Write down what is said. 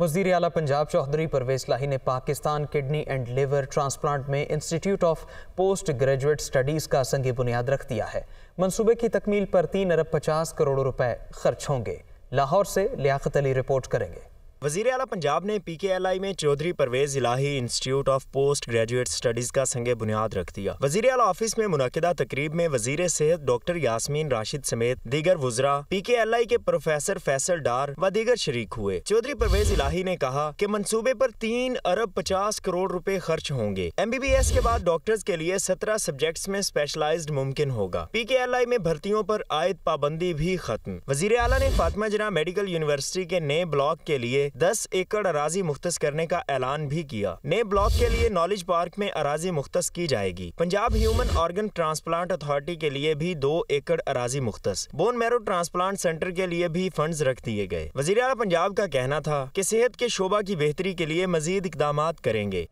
वजीर अला पंजाब चौधरी परवेज लाही ने Pakistan kidney and liver transplant में institute of post graduate studies का संग बुनियाद रख दिया है मनसूबे की तकमील पर तीन अरब पचास करोड़ रुपए खर्च होंगे लाहौर से लियाकत अली रिपोर्ट करेंगे वजीर अला पंजाब ने पी के एल आई में Chaudhary Parvez Elahi institute of post graduate studies का संग बुनियाद रख दिया वजीर अला ऑफिस में मुनदा तकरीब में वजीर सेहत डॉक्टर यासमीन राशिद समेत दीगर वजरा पी के एल आई के प्रोफेसर फैसल डार व दीगर शरीक हुए चौधरी परवेज इलाही ने कहा की मनसूबे आरोप तीन अरब पचास करोड़ रूपए खर्च होंगे एम बी बी एस के बाद डॉक्टर के लिए सत्रह सब्जेक्ट में स्पेशलाइज मुमकिन होगा पी के एल आई में भर्तियों आरोप आयद पाबंदी भी खत्म वजीर अला ने फातिमा जना मेडिकल यूनिवर्सिटी के नए ब्लॉक के लिए दस एकड़ अराजी मुख्त करने का ऐलान भी किया नए ब्लॉक के लिए नॉलेज पार्क में अराजी मुख्त की जाएगी Punjab human organ transplant authority के लिए भी दो एकड़ अराजी मुख्त बोन मैरो ट्रांसप्लांट सेंटर के लिए भी फंड रख दिए गए वजीर पंजाब का कहना था की सेहत के शोबा की बेहतरी के लिए मजीद इकदाम करेंगे